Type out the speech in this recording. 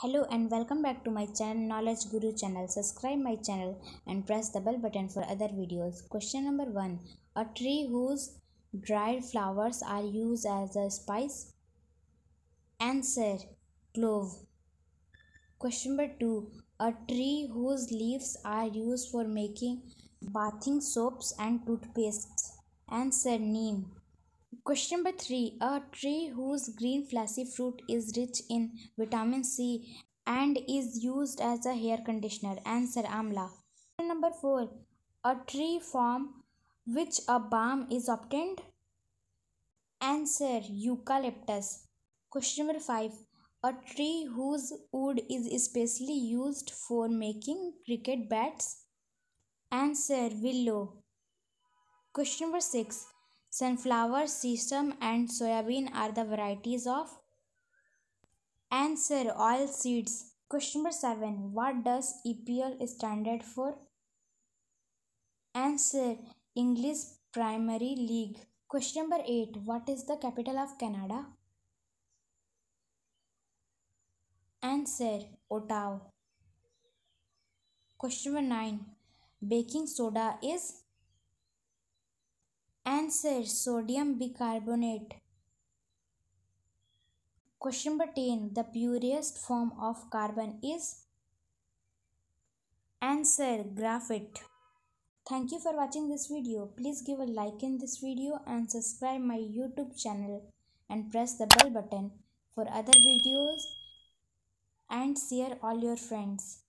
hello and welcome back to my channel knowledge guru channel subscribe my channel and press the bell button for other videos question number one a tree whose dried flowers are used as a spice answer clove question number two a tree whose leaves are used for making bathing soaps and toothpastes answer neem Question number 3. A tree whose green fleshy fruit is rich in vitamin C and is used as a hair conditioner. Answer Amla. Question number 4. A tree from which a balm is obtained. Answer Eucalyptus. Question number 5. A tree whose wood is especially used for making cricket bats. Answer Willow. Question number 6. Sunflower, system, and soybean are the varieties of. Answer all seeds. Question number 7. What does EPL stand for? Answer English Primary League. Question number 8. What is the capital of Canada? Answer Ottawa. Question number 9. Baking soda is Answer sodium bicarbonate. Question number 10. The purest form of carbon is? Answer graphite. Thank you for watching this video. Please give a like in this video and subscribe my YouTube channel and press the bell button for other videos and share all your friends.